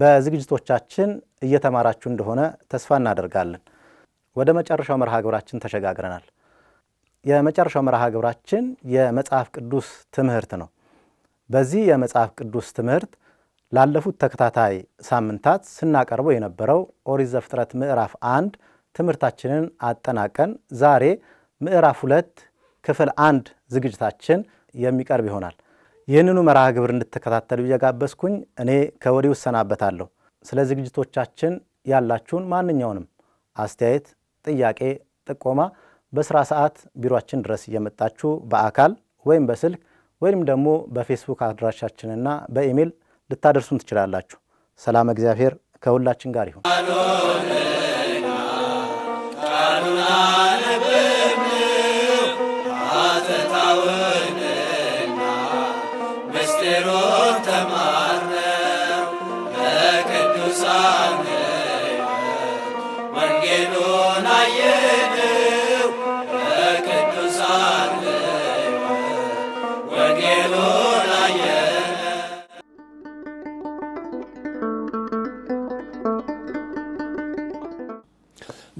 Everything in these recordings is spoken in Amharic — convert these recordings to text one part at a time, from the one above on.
በዝግጅቶቻችን እየተማራችሁ እንደሆነ ተስፋ እናደርጋለን። ወደ መጨረሻው መርሃ ግብራችን ተሸጋግረናል። የመጨረሻው መርሃ ግብራችን የመጽሐፍ ቅዱስ ትምህርት ነው። በዚህ የመጽሐፍ ቅዱስ ትምህርት ላለፉት ተከታታይ ሳምንታት ስናቀርበው የነበረው ኦሪት ዘፍጥረት ምዕራፍ አንድ ትምህርታችንን አጠናቀን ዛሬ ምዕራፍ ሁለት ክፍል አንድ ዝግጅታችን የሚቀርብ ይሆናል። ይህንኑ መርሃ ግብር እንድትከታተሉ እየጋበዝኩኝ እኔ ከወዲሁ እሰናበታለሁ። ስለ ዝግጅቶቻችን ያላችሁን ማንኛውንም አስተያየት፣ ጥያቄ፣ ጥቆማ በስራ ሰዓት ቢሮችን ድረስ እየመጣችሁ በአካል ወይም በስልክ ወይም ደግሞ በፌስቡክ አድራሻችንና በኢሜይል ልታደርሱን ትችላላችሁ። ሰላም እግዚአብሔር ከሁላችን ጋር ይሁን።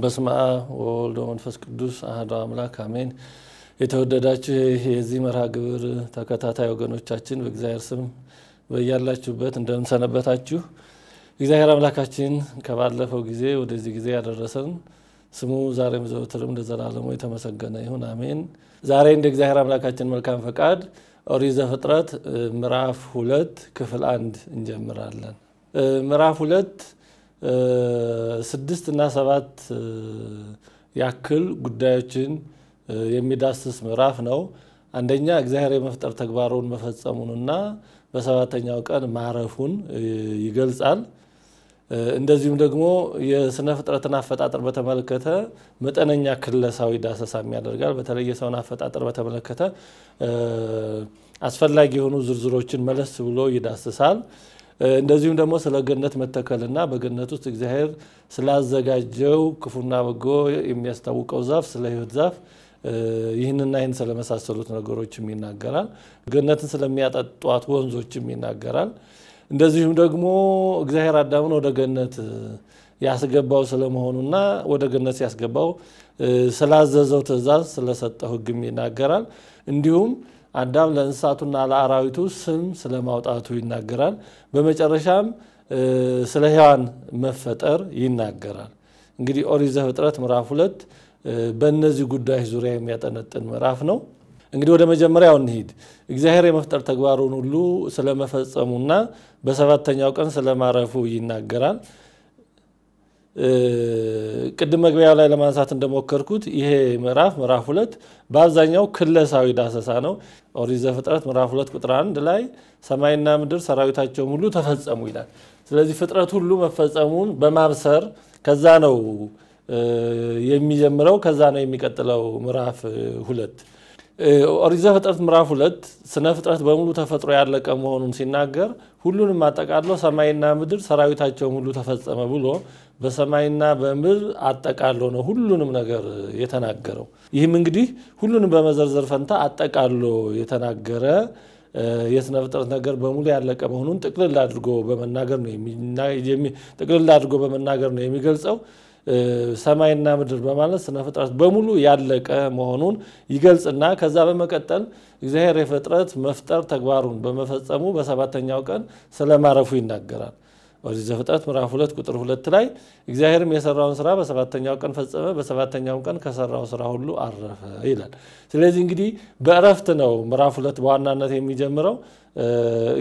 በስመ አብ ወወልድ ወመንፈስ ቅዱስ አሐዱ አምላክ አሜን። የተወደዳችሁ የዚህ መርሃ ግብር ተከታታይ ወገኖቻችን በእግዚአብሔር ስም በያላችሁበት እንደምንሰነበታችሁ እግዚአብሔር አምላካችን ከባለፈው ጊዜ ወደዚህ ጊዜ ያደረሰን ስሙ ዛሬም ዘወትርም ለዘላለሙ የተመሰገነ ይሁን አሜን። ዛሬ እንደ እግዚአብሔር አምላካችን መልካም ፈቃድ ኦሪት ዘፍጥረት ምዕራፍ ሁለት ክፍል አንድ እንጀምራለን። ምዕራፍ ሁለት ስድስት እና ሰባት ያክል ጉዳዮችን የሚዳስስ ምዕራፍ ነው። አንደኛ እግዚአብሔር የመፍጠር ተግባሩን መፈጸሙንና በሰባተኛው ቀን ማረፉን ይገልጻል። እንደዚሁም ደግሞ የስነ ፍጥረትን አፈጣጠር በተመለከተ መጠነኛ ክለሳዊ ዳሰሳም ያደርጋል። በተለይ የሰውን አፈጣጠር በተመለከተ አስፈላጊ የሆኑ ዝርዝሮችን መለስ ብሎ ይዳስሳል። እንደዚሁም ደግሞ ስለ ገነት መተከልና በገነት ውስጥ እግዚአብሔር ስላዘጋጀው ክፉና በጎ የሚያስታውቀው ዛፍ ስለ ሕይወት ዛፍ ይህንና ይህን ስለመሳሰሉት ነገሮችም ይናገራል። ገነትን ስለሚያጠጧት ወንዞችም ይናገራል። እንደዚሁም ደግሞ እግዚአብሔር አዳምን ወደ ገነት ያስገባው ስለመሆኑና ወደ ገነት ሲያስገባው ስላዘዘው ትእዛዝ ስለሰጠው ሕግም ይናገራል እንዲሁም አዳም ለእንስሳቱና ለአራዊቱ ስም ስለ ማውጣቱ ይናገራል። በመጨረሻም ስለ ሔዋን መፈጠር ይናገራል። እንግዲህ ኦሪት ዘፍጥረት ምዕራፍ ሁለት በእነዚህ ጉዳዮች ዙሪያ የሚያጠነጥን ምዕራፍ ነው። እንግዲህ ወደ መጀመሪያው እንሂድ። እግዚአብሔር የመፍጠር ተግባሩን ሁሉ ስለመፈጸሙና በሰባተኛው ቀን ስለማረፉ ይናገራል። ቅድም መግቢያ ላይ ለማንሳት እንደሞከርኩት ይሄ ምዕራፍ ምዕራፍ ሁለት በአብዛኛው ክለሳዊ ዳሰሳ ነው። ኦሪት ዘፍጥረት ምዕራፍ ሁለት ቁጥር አንድ ላይ ሰማይና ምድር ሰራዊታቸውም ሁሉ ተፈጸሙ ይላል። ስለዚህ ፍጥረት ሁሉ መፈጸሙን በማብሰር ከዛ ነው የሚጀምረው፣ ከዛ ነው የሚቀጥለው ምዕራፍ ሁለት። ኦሪት ዘፍጥረት ምዕራፍ ሁለት ስነ ፍጥረት በሙሉ ተፈጥሮ ያለቀ መሆኑን ሲናገር ሁሉንም አጠቃሎ ሰማይና ምድር ሰራዊታቸውም ሁሉ ተፈጸመ ብሎ በሰማይና በምድር አጠቃሎ ነው ሁሉንም ነገር የተናገረው። ይህም እንግዲህ ሁሉንም በመዘርዘር ፈንታ አጠቃሎ የተናገረ የስነ ፍጥረት ነገር በሙሉ ያለቀ መሆኑን ጥቅልል አድርጎ በመናገር ነው ጥቅልል አድርጎ በመናገር ነው የሚገልጸው። ሰማይና ምድር በማለት ስነ ፍጥረት በሙሉ ያለቀ መሆኑን ይገልጽና ከዛ በመቀጠል እግዚአብሔር የፍጥረት መፍጠር ተግባሩን በመፈጸሙ በሰባተኛው ቀን ስለማረፉ ይናገራል። ኦሪት ዘፍጥረት ምዕራፍ ሁለት ቁጥር ሁለት ላይ እግዚአብሔርም የሰራውን ስራ በሰባተኛው ቀን ፈጸመ፣ በሰባተኛው ቀን ከሰራው ስራ ሁሉ አረፈ ይላል። ስለዚህ እንግዲህ በእረፍት ነው ምዕራፍ ሁለት በዋናነት የሚጀምረው።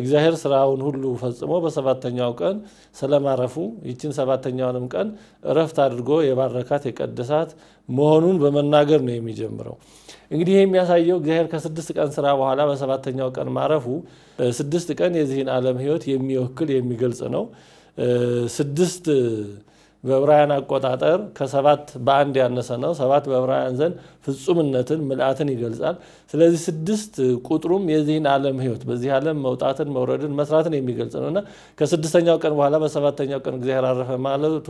እግዚአብሔር ስራውን ሁሉ ፈጽሞ በሰባተኛው ቀን ስለማረፉ ይችን ሰባተኛውንም ቀን እረፍት አድርጎ የባረካት የቀደሳት መሆኑን በመናገር ነው የሚጀምረው። እንግዲህ ይህ የሚያሳየው እግዚአብሔር ከስድስት ቀን ስራ በኋላ በሰባተኛው ቀን ማረፉ ስድስት ቀን የዚህን ዓለም ህይወት የሚወክል የሚገልጽ ነው። ስድስት በዕብራውያን አቆጣጠር ከሰባት በአንድ ያነሰ ነው። ሰባት በዕብራውያን ዘንድ ፍጹምነትን ምልአትን ይገልጻል። ስለዚህ ስድስት ቁጥሩም የዚህን ዓለም ሕይወት በዚህ ዓለም መውጣትን መውረድን መስራትን የሚገልጽ ነው እና ከስድስተኛው ቀን በኋላ በሰባተኛው ቀን እግዚአብሔር አረፈ ማለቱ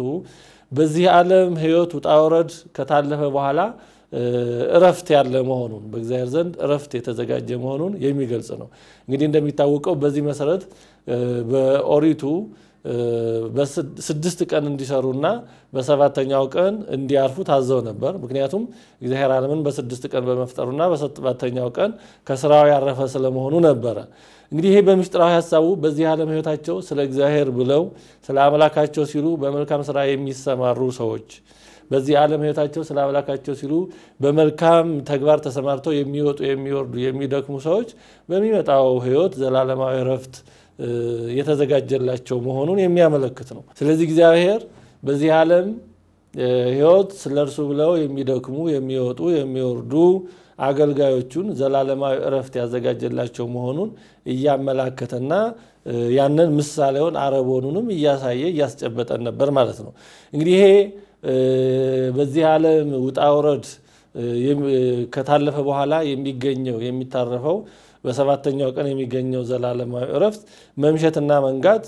በዚህ ዓለም ሕይወት ውጣ ውረድ ከታለፈ በኋላ እረፍት ያለ መሆኑን በእግዚአብሔር ዘንድ እረፍት የተዘጋጀ መሆኑን የሚገልጽ ነው። እንግዲህ እንደሚታወቀው በዚህ መሰረት በኦሪቱ በስድስት ቀን እንዲሰሩና በሰባተኛው ቀን እንዲያርፉ ታዘው ነበር። ምክንያቱም እግዚአብሔር ዓለምን በስድስት ቀን በመፍጠሩና በሰባተኛው ቀን ከስራው ያረፈ ስለመሆኑ ነበረ። እንግዲህ ይሄ በምስጢራዊ ሀሳቡ በዚህ ዓለም ሕይወታቸው ስለ እግዚአብሔር ብለው ስለ አምላካቸው ሲሉ በመልካም ስራ የሚሰማሩ ሰዎች በዚህ ዓለም ሕይወታቸው ስለ አምላካቸው ሲሉ በመልካም ተግባር ተሰማርተው የሚወጡ የሚወርዱ የሚደክሙ ሰዎች በሚመጣው ሕይወት ዘላለማዊ ረፍት የተዘጋጀላቸው መሆኑን የሚያመለክት ነው። ስለዚህ እግዚአብሔር በዚህ ዓለም ሕይወት ስለ እርሱ ብለው የሚደክሙ የሚወጡ የሚወርዱ አገልጋዮቹን ዘላለማዊ እረፍት ያዘጋጀላቸው መሆኑን እያመላከተና ያንን ምሳሌውን አረቦኑንም እያሳየ እያስጨበጠን ነበር ማለት ነው። እንግዲህ ይሄ በዚህ ዓለም ውጣ ውረድ ከታለፈ በኋላ የሚገኘው የሚታረፈው በሰባተኛው ቀን የሚገኘው ዘላለማዊ እረፍት መምሸትና መንጋት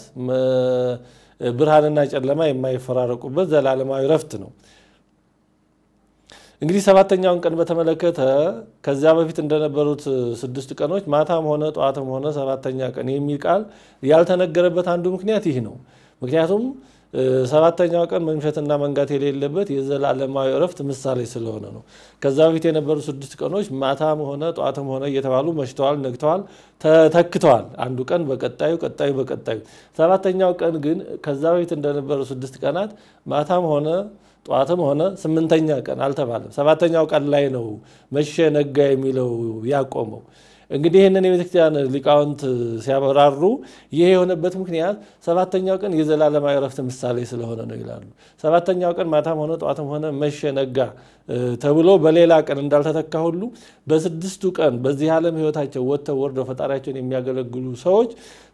ብርሃንና ጨለማ የማይፈራረቁበት ዘላለማዊ እረፍት ነው። እንግዲህ ሰባተኛውን ቀን በተመለከተ ከዚያ በፊት እንደነበሩት ስድስት ቀኖች ማታም ሆነ ጠዋትም ሆነ ሰባተኛ ቀን የሚል ቃል ያልተነገረበት አንዱ ምክንያት ይህ ነው። ምክንያቱም ሰባተኛው ቀን መምሸትና መንጋት የሌለበት የዘላለማዊ እረፍት ምሳሌ ስለሆነ ነው። ከዛ በፊት የነበሩ ስድስት ቀኖች ማታም ሆነ ጠዋትም ሆነ እየተባሉ መሽተዋል፣ ነግተዋል፣ ተተክተዋል። አንዱ ቀን በቀጣዩ ቀጣዩ በቀጣዩ ሰባተኛው ቀን ግን ከዛ በፊት እንደነበሩ ስድስት ቀናት ማታም ሆነ ጠዋትም ሆነ ስምንተኛ ቀን አልተባለም። ሰባተኛው ቀን ላይ ነው መሸ ነጋ የሚለው ያቆመው። እንግዲህ ይህንን የቤተክርስቲያን ሊቃውንት ሲያበራሩ ይህ የሆነበት ምክንያት ሰባተኛው ቀን የዘላለማዊ እረፍት ምሳሌ ስለሆነ ነው ይላሉ። ሰባተኛው ቀን ማታም ሆነ ጠዋትም ሆነ መሸ ነጋ ተብሎ በሌላ ቀን እንዳልተተካ ሁሉ በስድስቱ ቀን በዚህ ዓለም ሕይወታቸው ወጥተው ወርደው ፈጣሪያቸውን የሚያገለግሉ ሰዎች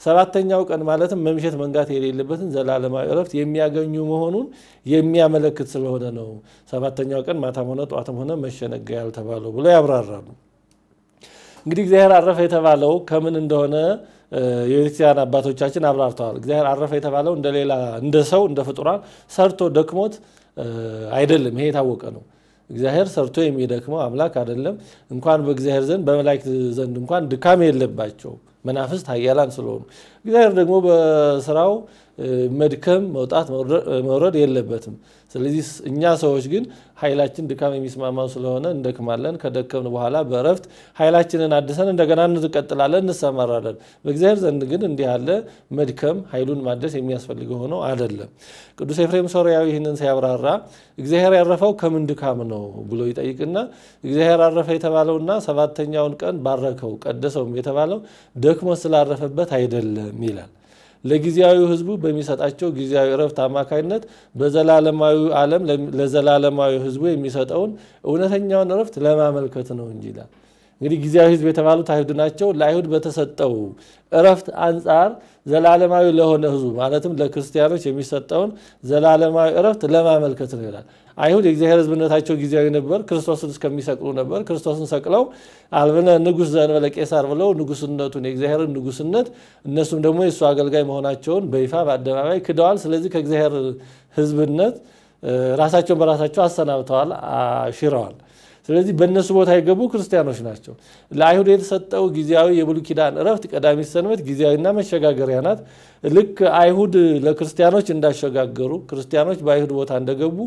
ሰባተኛው ቀን ማለትም መምሸት መንጋት የሌለበትን ዘላለማዊ እረፍት የሚያገኙ መሆኑን የሚያመለክት ስለሆነ ነው ሰባተኛው ቀን ማታም ሆነ ጠዋትም ሆነ መሸ ነጋ ያልተባለው ብሎ ያብራራሉ። እንግዲህ እግዚአብሔር አረፈ የተባለው ከምን እንደሆነ የቤተክርስቲያን አባቶቻችን አብራርተዋል። እግዚአብሔር አረፈ የተባለው እንደ ሌላ እንደ ሰው እንደ ፍጡራን ሰርቶ ደክሞት አይደለም። ይሄ የታወቀ ነው። እግዚአብሔር ሰርቶ የሚደክመው አምላክ አይደለም። እንኳን በእግዚአብሔር ዘንድ በመላእክት ዘንድ እንኳን ድካም የለባቸው መናፍስት ኃያላን ስለሆኑ እግዚአብሔር ደግሞ በስራው መድከም መውጣት መውረድ የለበትም። ስለዚህ እኛ ሰዎች ግን ኃይላችን ድካም የሚስማማው ስለሆነ እንደክማለን። ከደከምን በኋላ በእረፍት ኃይላችንን አድሰን እንደገና እንቀጥላለን፣ እንሰማራለን። በእግዚአብሔር ዘንድ ግን እንዲህ ያለ መድከም ኃይሉን ማደስ የሚያስፈልገው ሆኖ አይደለም። ቅዱስ ኤፍሬም ሶርያዊ ይህንን ሲያብራራ እግዚአብሔር ያረፈው ከምን ድካም ነው ብሎ ይጠይቅና እግዚአብሔር አረፈ የተባለውና ሰባተኛውን ቀን ባረከው ቀደሰውም የተባለው ደክሞ ስላረፈበት አይደለም ይላል። ለጊዜያዊ ህዝቡ በሚሰጣቸው ጊዜያዊ እረፍት አማካኝነት በዘላለማዊ ዓለም ለዘላለማዊ ህዝቡ የሚሰጠውን እውነተኛውን እረፍት ለማመልከት ነው እንጂ ይላል። እንግዲህ ጊዜያዊ ህዝብ የተባሉት አይሁድ ናቸው። ለአይሁድ በተሰጠው እረፍት አንጻር ዘላለማዊ ለሆነ ህዝቡ ማለትም ለክርስቲያኖች የሚሰጠውን ዘላለማዊ እረፍት ለማመልከት ነው ይላል። አይሁድ የእግዚአብሔር ሕዝብነታቸው ጊዜያዊ ነበር። ክርስቶስን እስከሚሰቅሉ ነበር። ክርስቶስን ሰቅለው አልብነ ንጉሥ ዘእንበለ ቄሳር ብለው ንጉስነቱን የእግዚአብሔርን ንጉስነት እነሱም ደግሞ የእሱ አገልጋይ መሆናቸውን በይፋ በአደባባይ ክደዋል። ስለዚህ ከእግዚአብሔር ሕዝብነት ራሳቸውን በራሳቸው አሰናብተዋል፣ አሽረዋል። ስለዚህ በእነሱ ቦታ የገቡ ክርስቲያኖች ናቸው። ለአይሁድ የተሰጠው ጊዜያዊ የብሉይ ኪዳን እረፍት ቀዳሚት ሰንበት ጊዜያዊና መሸጋገሪያ ናት። ልክ አይሁድ ለክርስቲያኖች እንዳሸጋገሩ ክርስቲያኖች በአይሁድ ቦታ እንደገቡ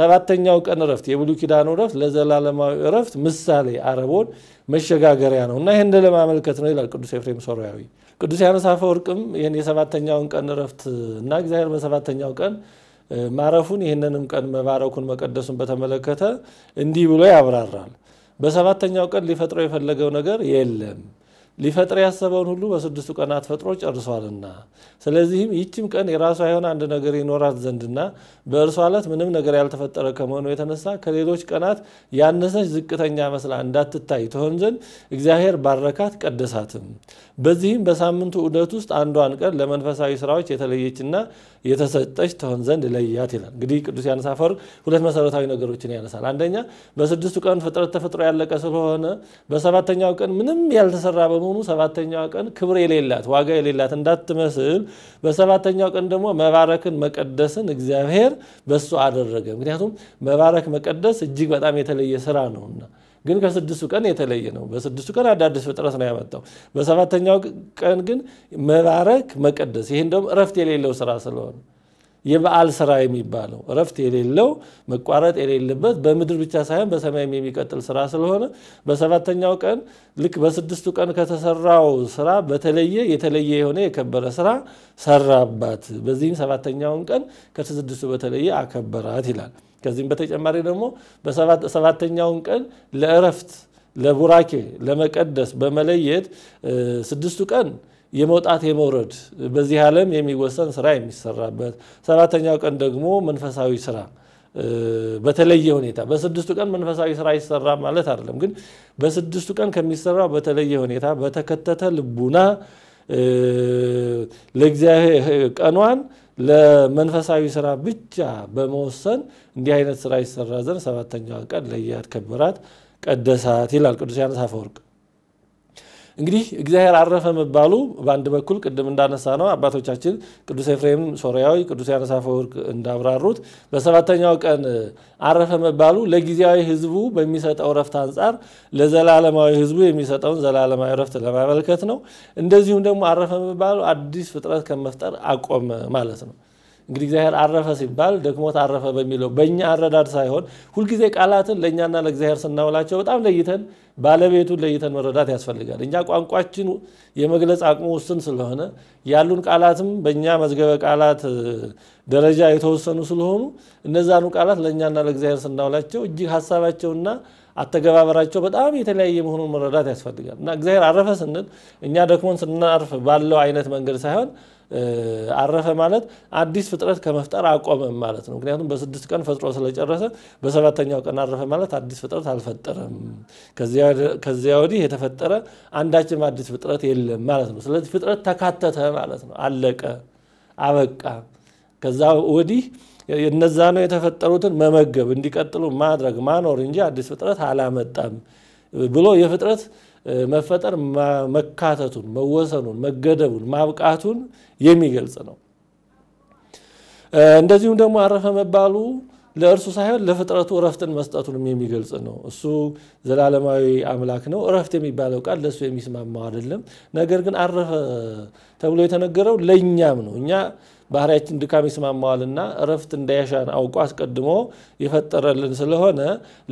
ሰባተኛው ቀን እረፍት የብሉይ ኪዳኑ እረፍት ለዘላለማዊ እረፍት ምሳሌ አረቦን መሸጋገሪያ ነው እና ይህን ለማመልከት ነው ይላል ቅዱስ ኤፍሬም ሶርያዊ። ቅዱስ ዮሐንስ አፈወርቅም ይህን የሰባተኛውን ቀን እረፍት እና እግዚአብሔር በሰባተኛው ቀን ማረፉን ይህንንም ቀን መባረኩን መቀደሱን በተመለከተ እንዲህ ብሎ ያብራራል። በሰባተኛው ቀን ሊፈጥረው የፈለገው ነገር የለም ሊፈጥር ያሰበውን ሁሉ በስድስቱ ቀናት ፈጥሮ ጨርሷልና፣ ስለዚህም ይችም ቀን የራሷ የሆነ አንድ ነገር ይኖራት ዘንድና በእርሷ ዕለት ምንም ነገር ያልተፈጠረ ከመሆኑ የተነሳ ከሌሎች ቀናት ያነሰች ዝቅተኛ መስላ እንዳትታይ ትሆን ዘንድ እግዚአብሔር ባረካት ቀደሳትም። በዚህም በሳምንቱ ዑደት ውስጥ አንዷን ቀን ለመንፈሳዊ ስራዎች የተለየችና የተሰጠች ትሆን ዘንድ ለያት ይላል። እንግዲህ ቅዱስ ዮሐንስ አፈወርቅ ሁለት መሰረታዊ ነገሮችን ያነሳል። አንደኛ በስድስቱ ቀን ፍጥረት ተፈጥሮ ያለቀ ስለሆነ በሰባተኛው ቀን ምንም ያልተሰራ በመሆኑ ሰባተኛው ቀን ክብር የሌላት ዋጋ የሌላት እንዳትመስል፣ በሰባተኛው ቀን ደግሞ መባረክን መቀደስን እግዚአብሔር በሱ አደረገ። ምክንያቱም መባረክ መቀደስ እጅግ በጣም የተለየ ስራ ነውና ግን ከስድስቱ ቀን የተለየ ነው። በስድስቱ ቀን አዳዲስ ፍጥረት ነው ያመጣው። በሰባተኛው ቀን ግን መባረክ፣ መቀደስ ይህን ደግሞ እረፍት የሌለው ስራ ስለሆነ የበዓል ስራ የሚባለው እረፍት የሌለው መቋረጥ የሌለበት በምድር ብቻ ሳይሆን በሰማይም የሚቀጥል ስራ ስለሆነ በሰባተኛው ቀን ልክ በስድስቱ ቀን ከተሰራው ስራ በተለየ የተለየ የሆነ የከበረ ስራ ሰራባት። በዚህም ሰባተኛውን ቀን ከስድስቱ በተለየ አከበራት ይላል። ከዚህም በተጨማሪ ደግሞ በሰባተኛውን ቀን ለእረፍት ለቡራኬ ለመቀደስ በመለየት ስድስቱ ቀን የመውጣት የመውረድ በዚህ ዓለም የሚወሰን ስራ የሚሰራበት፣ ሰባተኛው ቀን ደግሞ መንፈሳዊ ስራ በተለየ ሁኔታ በስድስቱ ቀን መንፈሳዊ ስራ ይሰራ ማለት አይደለም። ግን በስድስቱ ቀን ከሚሰራው በተለየ ሁኔታ በተከተተ ልቡና ለእግዚአብሔር ቀኗን ለመንፈሳዊ ስራ ብቻ በመወሰን እንዲህ አይነት ስራ ይሰራ ዘንድ ሰባተኛዋን ቀን ለያት ከብራት ቀደሳት ይላል ቅዱስ ዮሐንስ አፈወርቅ። እንግዲህ እግዚአብሔር አረፈ መባሉ በአንድ በኩል ቅድም እንዳነሳ ነው አባቶቻችን ቅዱስ ኤፍሬም ሶሪያዊ፣ ቅዱስ ዮሐንስ አፈወርቅ እንዳብራሩት በሰባተኛው ቀን አረፈ መባሉ ለጊዜያዊ ሕዝቡ በሚሰጠው ረፍት አንጻር ለዘላለማዊ ሕዝቡ የሚሰጠውን ዘላለማዊ ረፍት ለማመልከት ነው። እንደዚሁም ደግሞ አረፈ መባሉ አዲስ ፍጥረት ከመፍጠር አቆመ ማለት ነው። እንግዲህ እግዚአብሔር አረፈ ሲባል ደክሞት አረፈ በሚለው በእኛ አረዳድ ሳይሆን ሁልጊዜ ቃላትን ለእኛና ለእግዚአብሔር ስናውላቸው በጣም ለይተን ባለቤቱን ለይተን መረዳት ያስፈልጋል። እኛ ቋንቋችን የመግለጽ አቅሙ ውስን ስለሆነ ያሉን ቃላትም በእኛ መዝገበ ቃላት ደረጃ የተወሰኑ ስለሆኑ እነዛኑ ቃላት ለእኛና ለእግዚአብሔር ስናውላቸው እጅግ ሀሳባቸውና አተገባበራቸው በጣም የተለያየ መሆኑን መረዳት ያስፈልጋል እና እግዚአብሔር አረፈ ስንል እኛ ደክሞን ስናርፍ ባለው አይነት መንገድ ሳይሆን አረፈ ማለት አዲስ ፍጥረት ከመፍጠር አቆመ ማለት ነው። ምክንያቱም በስድስት ቀን ፈጥሮ ስለጨረሰ በሰባተኛው ቀን አረፈ ማለት አዲስ ፍጥረት አልፈጠረም፣ ከዚያ ወዲህ የተፈጠረ አንዳችም አዲስ ፍጥረት የለም ማለት ነው። ስለዚህ ፍጥረት ተካተተ ማለት ነው። አለቀ፣ አበቃ። ከዛ ወዲህ እነዛ ነው የተፈጠሩትን መመገብ እንዲቀጥሉ ማድረግ ማኖር እንጂ አዲስ ፍጥረት አላመጣም ብሎ የፍጥረት መፈጠር መካተቱን፣ መወሰኑን፣ መገደቡን፣ ማብቃቱን የሚገልጽ ነው። እንደዚሁም ደግሞ አረፈ መባሉ ለእርሱ ሳይሆን ለፍጥረቱ እረፍትን መስጠቱንም የሚገልጽ ነው። እሱ ዘላለማዊ አምላክ ነው። እረፍት የሚባለው ቃል ለእሱ የሚስማማው አይደለም። ነገር ግን አረፈ ተብሎ የተነገረው ለእኛም ነው። እኛ ባህሪያችን ድካም ይስማማዋልና እረፍት እንዳያሻን አውቆ አስቀድሞ የፈጠረልን ስለሆነ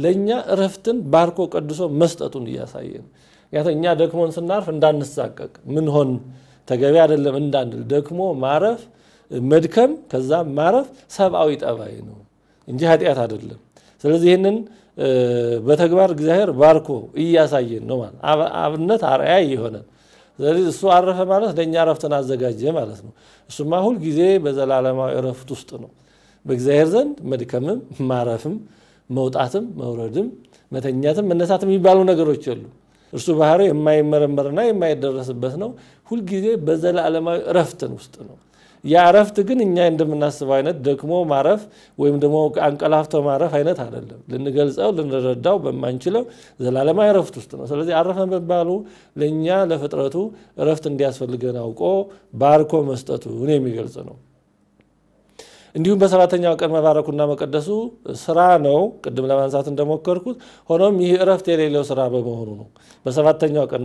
ለእኛ እረፍትን ባርኮ ቀድሶ መስጠቱን እያሳየን እኛ ደክሞን ስናርፍ እንዳንሳቀቅ ምን ሆን ተገቢ አይደለም እንዳንል ደክሞ ማረፍ መድከም ከዛ ማረፍ ሰብአዊ ጠባይ ነው እንጂ ኃጢአት አይደለም። ስለዚህ ይህንን በተግባር እግዚአብሔር ባርኮ እያሳየን ነው ማለት አብነት አርአያ የሆነን ስለዚህ እሱ አረፈ ማለት ለእኛ እረፍትን አዘጋጀ ማለት ነው። እሱማ ሁል ጊዜ በዘላለማዊ እረፍት ውስጥ ነው። በእግዚአብሔር ዘንድ መድከምም ማረፍም መውጣትም መውረድም መተኛትም መነሳትም የሚባሉ ነገሮች የሉ እርሱ ባህሪ የማይመረመርና የማይደረስበት ነው። ሁልጊዜ በዘላለማዊ እረፍትን ውስጥ ነው። ያ እረፍት ግን እኛ እንደምናስበው አይነት ደክሞ ማረፍ ወይም ደግሞ አንቀላፍቶ ማረፍ አይነት አይደለም። ልንገልጸው ልንረዳው በማንችለው ዘላለማዊ እረፍት ውስጥ ነው። ስለዚህ አረፈ መባሉ ለእኛ ለፍጥረቱ እረፍት እንዲያስፈልገን አውቆ ባርኮ መስጠቱን የሚገልጽ ነው። እንዲሁም በሰባተኛው ቀን መባረኩና መቀደሱ ስራ ነው፣ ቅድም ለማንሳት እንደሞከርኩት። ሆኖም ይህ እረፍት የሌለው ስራ በመሆኑ ነው። በሰባተኛው ቀን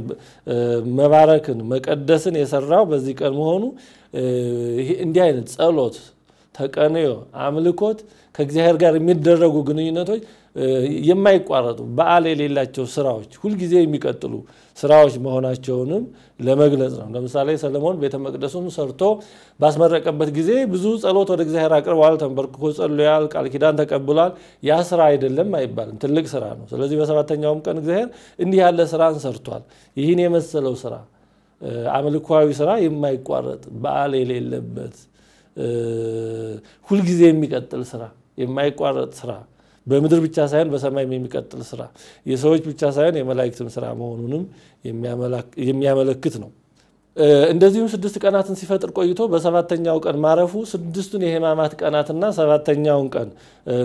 መባረክን መቀደስን የሰራው በዚህ ቀን መሆኑ እንዲህ አይነት ጸሎት ተቀንዮ አምልኮት ከእግዚአብሔር ጋር የሚደረጉ ግንኙነቶች የማይቋረጡ በዓል የሌላቸው ስራዎች ሁልጊዜ የሚቀጥሉ ስራዎች መሆናቸውንም ለመግለጽ ነው። ለምሳሌ ሰለሞን ቤተ መቅደሱን ሰርቶ ባስመረቀበት ጊዜ ብዙ ጸሎት ወደ እግዚአብሔር አቅርቧል፣ ተንበርክኮ ጸሎያል፣ ቃል ኪዳን ተቀብሏል። ያ ስራ አይደለም አይባልም፣ ትልቅ ስራ ነው። ስለዚህ በሰባተኛውም ቀን እግዚአብሔር እንዲህ ያለ ስራን ሰርቷል። ይህን የመሰለው ስራ አምልኳዊ ስራ የማይቋረጥ በዓል የሌለበት ሁልጊዜ የሚቀጥል ስራ፣ የማይቋረጥ ስራ በምድር ብቻ ሳይሆን በሰማይም የሚቀጥል ስራ፣ የሰዎች ብቻ ሳይሆን የመላእክትም ስራ መሆኑንም የሚያመለክት ነው። እንደዚሁም ስድስት ቀናትን ሲፈጥር ቆይቶ በሰባተኛው ቀን ማረፉ ስድስቱን የሕማማት ቀናትና ሰባተኛውን ቀን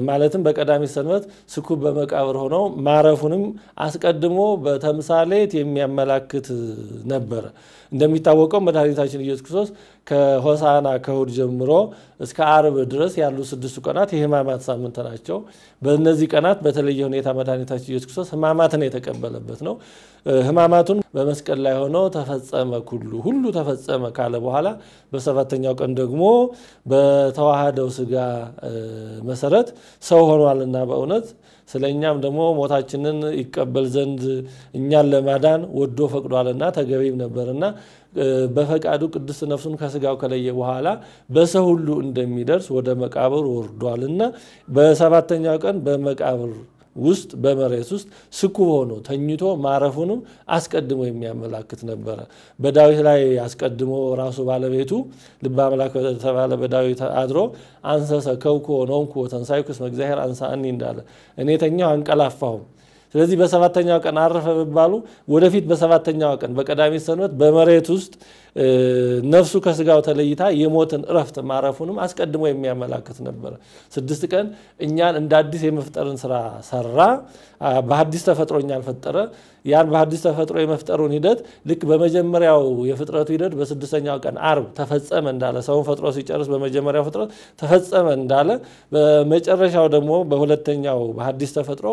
ማለትም በቀዳሚት ሰንበት ስኩብ በመቃብር ሆነው ማረፉንም አስቀድሞ በተምሳሌት የሚያመላክት ነበረ። እንደሚታወቀው መድኃኒታችን ኢየሱስ ክርስቶስ ከሆሳና ከሁድ ጀምሮ እስከ አርብ ድረስ ያሉ ስድስቱ ቀናት የህማማት ሳምንት ናቸው። በእነዚህ ቀናት በተለየ ሁኔታ መድኃኒታችን ኢየሱስ ክርስቶስ ህማማትን የተቀበለበት ነው። ህማማቱን በመስቀል ላይ ሆኖ ተፈጸመ ሁሉ ሁሉ ተፈጸመ ካለ በኋላ በሰባተኛው ቀን ደግሞ በተዋሃደው ስጋ መሰረት ሰው ሆኗልና በእውነት ስለ እኛም ደግሞ ሞታችንን ይቀበል ዘንድ እኛን ለማዳን ወዶ ፈቅዷልና ተገቢም ነበርና በፈቃዱ ቅድስት ነፍሱን ከስጋው ከለየ በኋላ በሰው ሁሉ እንደሚደርስ ወደ መቃብር ወርዷልና በሰባተኛው ቀን በመቃብር ውስጥ በመሬት ውስጥ ስኩብ ሆኖ ተኝቶ ማረፉንም አስቀድሞ የሚያመላክት ነበረ። በዳዊት ላይ አስቀድሞ ራሱ ባለቤቱ ልበ አምላክ በተባለ በዳዊት አድሮ አንሰሰ ከውክዎ ነውንክዎ ተንሳይኩስ እግዚአብሔር አንሳአኒ እንዳለ እኔ ተኛው አንቀላፋሁም። ስለዚህ በሰባተኛው ቀን አረፈ ብባሉ ወደፊት በሰባተኛው ቀን በቀዳሚት ሰንበት በመሬት ውስጥ ነፍሱ ከስጋው ተለይታ የሞትን እረፍት ማረፉንም አስቀድሞ የሚያመላክት ነበረ። ስድስት ቀን እኛን እንደ አዲስ የመፍጠርን ስራ ሰራ። በአዲስ ተፈጥሮ እኛን ፈጠረ። ያን በአዲስ ተፈጥሮ የመፍጠሩን ሂደት ልክ በመጀመሪያው የፍጥረቱ ሂደት በስድስተኛው ቀን አርብ ተፈጸመ እንዳለ ሰውን ፈጥሮ ሲጨርስ በመጀመሪያው ፍጥረት ተፈጸመ እንዳለ፣ በመጨረሻው ደግሞ በሁለተኛው በአዲስ ተፈጥሮ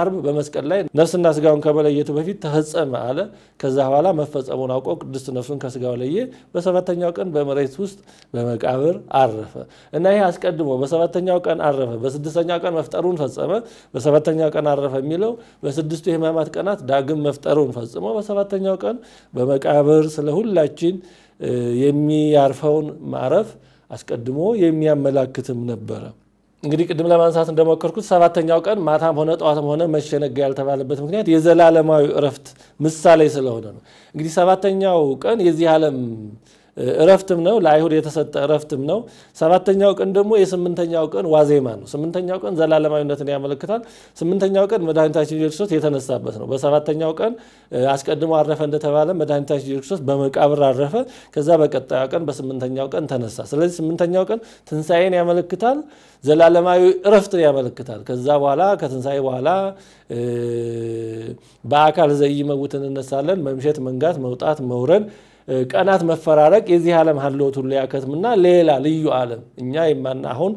አርብ በመስቀል ላይ ነፍስና ስጋውን ከመለየቱ በፊት ተፈጸመ አለ። ከዛ በኋላ መፈጸሙን አውቆ ቅድስት ነፍሱን ከስጋው እየተለየ በሰባተኛው ቀን በመሬት ውስጥ በመቃብር አረፈ እና ይህ አስቀድሞ በሰባተኛው ቀን አረፈ፣ በስድስተኛው ቀን መፍጠሩን ፈጸመ፣ በሰባተኛው ቀን አረፈ የሚለው በስድስቱ የሕማማት ቀናት ዳግም መፍጠሩን ፈጽሞ በሰባተኛው ቀን በመቃብር ስለ ሁላችን የሚያርፈውን ማረፍ አስቀድሞ የሚያመላክትም ነበረ። እንግዲህ ቅድም ለማንሳት እንደሞከርኩት ሰባተኛው ቀን ማታም ሆነ ጠዋትም ሆነ ነጋ ያልተባለበት ምክንያት የዘላለማዊ እረፍት ምሳሌ ስለሆነ ነው። እንግዲህ ሰባተኛው ቀን የዚህ ዓለም እረፍትም ነው፣ ለአይሁድ የተሰጠ እረፍትም ነው። ሰባተኛው ቀን ደግሞ የስምንተኛው ቀን ዋዜማ ነው። ስምንተኛው ቀን ዘላለማዊነትን ያመለክታል። ስምንተኛው ቀን መድኃኒታችን ኢየሱስ ክርስቶስ የተነሳበት ነው። በሰባተኛው ቀን አስቀድሞ አረፈ እንደተባለ መድኃኒታችን ኢየሱስ ክርስቶስ በመቃብር አረፈ። ከዛ በቀጣዩ ቀን በስምንተኛው ቀን ተነሳ። ስለዚህ ስምንተኛው ቀን ትንሣኤን ያመለክታል፣ ዘላለማዊ እረፍትን ያመለክታል። ከዛ በኋላ ከትንሣኤ በኋላ በአካል ዘይመውት እንነሳለን። መምሸት፣ መንጋት፣ መውጣት፣ መውረድ ቀናት መፈራረቅ የዚህ ዓለም ሀለወት ሁሉ ያከትምና ሌላ ልዩ ዓለም እኛ የማና አሁን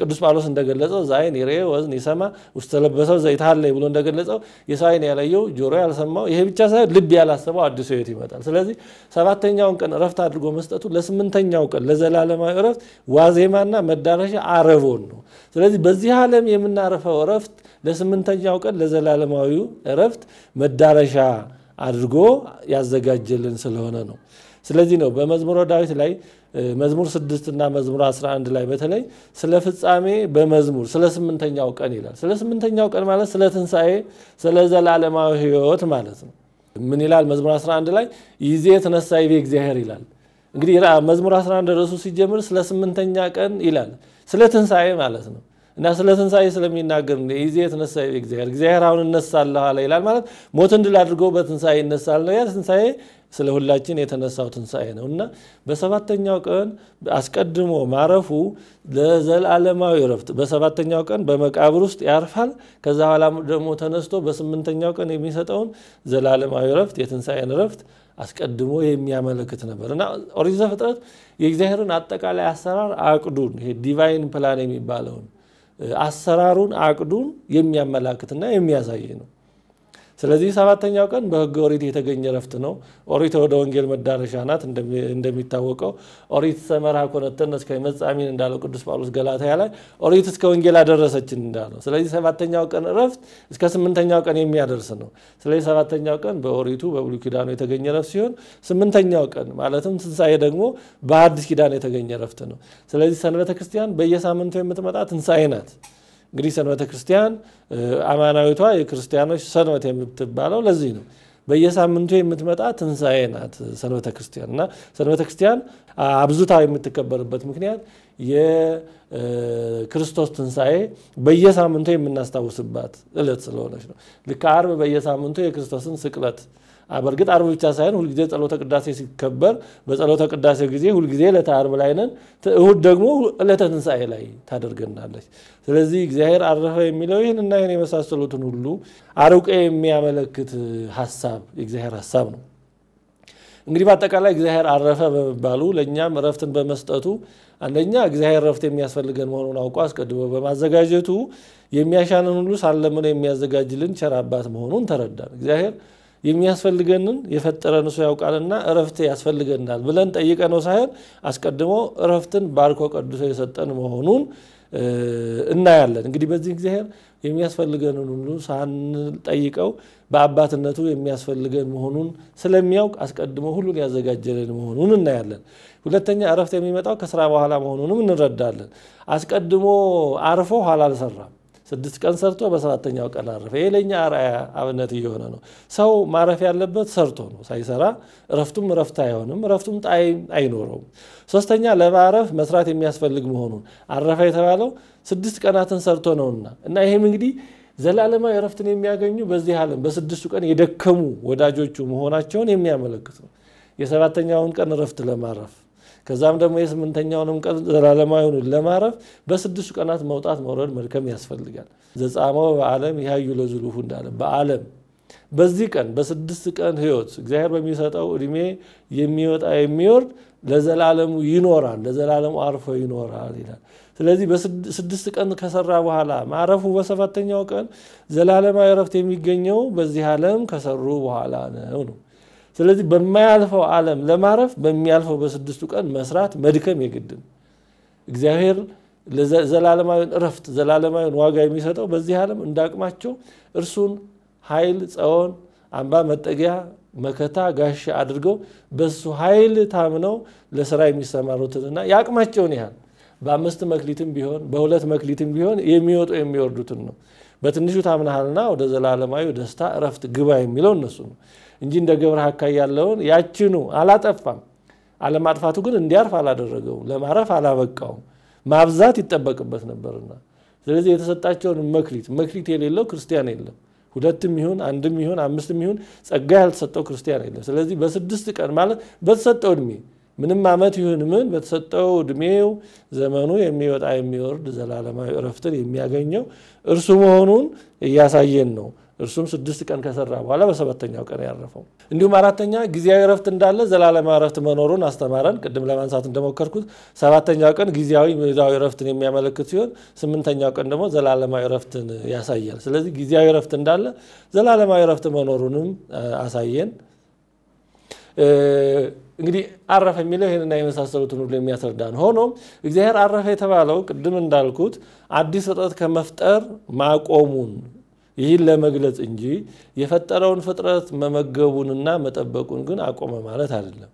ቅዱስ ጳውሎስ እንደገለጸው ዛይን ይሬ ወዝን ይሰማ ውስጥ ለበሰው ዘይታለ ብሎ እንደገለጸው የሳይን ያለየው ጆሮ ያልሰማው ይሄ ብቻ ሳይሆን ልብ ያላሰበው አዲሱ ሕይወት ይመጣል። ስለዚህ ሰባተኛውን ቀን እረፍት አድርጎ መስጠቱ ለስምንተኛው ቀን ለዘላለማዊ እረፍት ዋዜማና መዳረሻ አረቦን ነው። ስለዚህ በዚህ ዓለም የምናረፈው እረፍት ለስምንተኛው ቀን ለዘላለማዊ እረፍት መዳረሻ አድርጎ ያዘጋጀልን ስለሆነ ነው። ስለዚህ ነው በመዝሙረ ዳዊት ላይ መዝሙር ስድስት እና መዝሙር 11 ላይ በተለይ ስለ ፍጻሜ በመዝሙር ስለ ስምንተኛው ቀን ይላል። ስለ ስምንተኛው ቀን ማለት ስለ ትንሣኤ፣ ስለ ዘላለማዊ ሕይወት ማለት ነው። ምን ይላል መዝሙር 11 ላይ ይዜ የተነሳ ይቤ እግዚአብሔር ይላል። እንግዲህ መዝሙር 11 ርዕሱ ሲጀምር ስለ ስምንተኛ ቀን ይላል፣ ስለ ትንሣኤ ማለት ነው። እና ስለ ትንሣኤ ስለሚናገር ይዜ የተነሳ እግዚአብሔር እግዚአብሔር አሁን እነሳለሁ አለ ይላል። ማለት ሞትን ድል አድርጎ በትንሣኤ ይነሳል ነው። ያ ትንሣኤ ስለ ሁላችን የተነሳው ትንሣኤ ነው እና በሰባተኛው ቀን አስቀድሞ ማረፉ ለዘላለማዊ ረፍት፣ በሰባተኛው ቀን በመቃብር ውስጥ ያርፋል። ከዛ በኋላ ደግሞ ተነስቶ በስምንተኛው ቀን የሚሰጠውን ዘላለማዊ ረፍት፣ የትንሣኤን ረፍት አስቀድሞ የሚያመለክት ነበር እና ኦሪት ዘፍጥረት የእግዚአብሔርን አጠቃላይ አሰራር አቅዱን ይሄ ዲቫይን ፕላን የሚባለውን አሰራሩን አቅዱን የሚያመላክትና የሚያሳይ ነው። ስለዚህ ሰባተኛው ቀን በህገ ኦሪት የተገኘ ረፍት ነው። ኦሪት ወደ ወንጌል መዳረሻ ናት። እንደሚታወቀው ኦሪት ሰመራ ኮነተን እስከ መጻሚን እንዳለው ቅዱስ ጳውሎስ ገላትያ ላይ ኦሪት እስከ ወንጌል አደረሰችን እንዳለው፣ ስለዚህ ሰባተኛው ቀን ረፍት እስከ ስምንተኛው ቀን የሚያደርስ ነው። ስለዚህ ሰባተኛው ቀን በኦሪቱ በብሉይ ኪዳኑ የተገኘ ረፍት ሲሆን ስምንተኛው ቀን ማለትም ትንሳኤ ደግሞ በአዲስ ኪዳን የተገኘ ረፍት ነው። ስለዚህ ሰንበተ ክርስቲያን በየሳምንቱ የምትመጣ ትንሳኤ ናት። እንግዲህ ሰንበተ ክርስቲያን አማናዊቷ የክርስቲያኖች ሰንበት የምትባለው ለዚህ ነው። በየሳምንቱ የምትመጣ ትንሣኤ ናት ሰንበተ ክርስቲያን እና ሰንበተ ክርስቲያን አብዙታ የምትከበርበት ምክንያት የክርስቶስ ትንሣኤ በየሳምንቱ የምናስታውስባት ዕለት ስለሆነች ነው። ልክ ዓርብ በየሳምንቱ የክርስቶስን ስቅለት በእርግጥ አርብ ብቻ ሳይሆን ሁልጊዜ ጸሎተ ቅዳሴ ሲከበር በጸሎተ ቅዳሴ ጊዜ ሁልጊዜ ዕለተ አርብ ላይ ነን። እሁድ ደግሞ ዕለተ ትንሣኤ ላይ ታደርገናለች። ስለዚህ እግዚአብሔር አረፈ የሚለው ይህንና ይህን የመሳሰሉትን ሁሉ አርቆ የሚያመለክት ሀሳብ የእግዚአብሔር ሀሳብ ነው። እንግዲህ በአጠቃላይ እግዚአብሔር አረፈ በመባሉ ለእኛም እረፍትን በመስጠቱ አንደኛ እግዚአብሔር እረፍት የሚያስፈልገን መሆኑን አውቆ አስቀድሞ በማዘጋጀቱ የሚያሻንን ሁሉ ሳንለምነው የሚያዘጋጅልን ቸር አባት መሆኑን ተረዳን። እግዚአብሔር የሚያስፈልገንን የፈጠረን እሱ ያውቃልና እረፍት ያስፈልገናል ብለን ጠይቀነው ሳይሆን አስቀድሞ እረፍትን ባርኮ ቀድሶ የሰጠን መሆኑን እናያለን። እንግዲህ በዚህ እግዚአብሔር የሚያስፈልገንን ሁሉ ሳንጠይቀው በአባትነቱ የሚያስፈልገን መሆኑን ስለሚያውቅ አስቀድሞ ሁሉን ያዘጋጀልን መሆኑን እናያለን። ሁለተኛ እረፍት የሚመጣው ከስራ በኋላ መሆኑንም እንረዳለን። አስቀድሞ አርፎ ኋላ አልሰራም። ስድስት ቀን ሰርቶ በሰባተኛው ቀን አረፈ። ይሄ ለእኛ አርአያ አብነት እየሆነ ነው። ሰው ማረፍ ያለበት ሰርቶ ነው። ሳይሰራ እረፍቱም እረፍት አይሆንም፣ እረፍቱም ጣዕም አይኖረውም። ሶስተኛ ለማረፍ መስራት የሚያስፈልግ መሆኑን አረፈ የተባለው ስድስት ቀናትን ሰርቶ ነውና እና ይህም እንግዲህ ዘላለማዊ እረፍትን የሚያገኙ በዚህ ዓለም በስድስቱ ቀን የደከሙ ወዳጆቹ መሆናቸውን የሚያመለክት ነው። የሰባተኛውን ቀን እረፍት ለማረፍ ከዛም ደግሞ የስምንተኛውንም ቀን ዘላለማዊውን ለማረፍ በስድስቱ ቀናት መውጣት መውረድ መድከም ያስፈልጋል። ዘጻመው በዓለም ያዩ ለዝሉሁ እንዳለ በዓለም በዚህ ቀን በስድስት ቀን ህይወት እግዚአብሔር በሚሰጠው እድሜ የሚወጣ የሚወርድ ለዘላለሙ ይኖራል፣ ለዘላለሙ አርፎ ይኖራል ይላል። ስለዚህ በስድስት ቀን ከሰራ በኋላ ማረፉ በሰባተኛው ቀን ዘላለማዊ እረፍት የሚገኘው በዚህ ዓለም ከሰሩ በኋላ ነው ነው ስለዚህ በማያልፈው ዓለም ለማረፍ በሚያልፈው በስድስቱ ቀን መስራት መድከም የግድም። እግዚአብሔር ዘላለማዊን እረፍት ዘላለማዊን ዋጋ የሚሰጠው በዚህ ዓለም እንዳቅማቸው እርሱን ኃይል፣ ጸወን፣ አምባ፣ መጠጊያ፣ መከታ፣ ጋሻ አድርገው በሱ ኃይል ታምነው ለስራ የሚሰማሩትንና የአቅማቸውን ያህል በአምስት መክሊትም ቢሆን በሁለት መክሊትም ቢሆን የሚወጡ የሚወርዱትን ነው። በትንሹ ታምናሃልና ወደ ዘላለማዊ ደስታ እረፍት ግባ የሚለው እነሱ ነው። እንጂ እንደ ገብረ ሐካይ ያለውን ያችኑ አላጠፋም። አለማጥፋቱ ግን እንዲያርፍ አላደረገውም። ለማረፍ አላበቃውም። ማብዛት ይጠበቅበት ነበርና ስለዚህ የተሰጣቸውን መክሊት መክሊት የሌለው ክርስቲያን የለም። ሁለትም ይሁን አንድም ይሁን አምስትም ይሁን ጸጋ ያልተሰጠው ክርስቲያን የለም። ስለዚህ በስድስት ቀን ማለት በተሰጠው እድሜ ምንም ዓመት ይሁን ምን በተሰጠው እድሜው ዘመኑ የሚወጣ የሚወርድ ዘላለማዊ እረፍትን የሚያገኘው እርሱ መሆኑን እያሳየን ነው። እርሱም ስድስት ቀን ከሰራ በኋላ በሰባተኛው ቀን ያረፈው። እንዲሁም አራተኛ ጊዜያዊ እረፍት እንዳለ ዘላለማዊ እረፍት መኖሩን አስተማረን። ቅድም ለማንሳት እንደሞከርኩት ሰባተኛው ቀን ጊዜያዊ ምድራዊ እረፍትን የሚያመለክት ሲሆን፣ ስምንተኛው ቀን ደግሞ ዘላለማዊ እረፍትን ያሳያል። ስለዚህ ጊዜያዊ እረፍት እንዳለ ዘላለማዊ እረፍት መኖሩንም አሳየን። እንግዲህ አረፈ የሚለው ይህንና የመሳሰሉትን ሁሉ የሚያስረዳን። ሆኖም እግዚአብሔር አረፈ የተባለው ቅድም እንዳልኩት አዲስ ፍጥረት ከመፍጠር ማቆሙን ይህን ለመግለጽ እንጂ የፈጠረውን ፍጥረት መመገቡንና መጠበቁን ግን አቆመ ማለት አይደለም።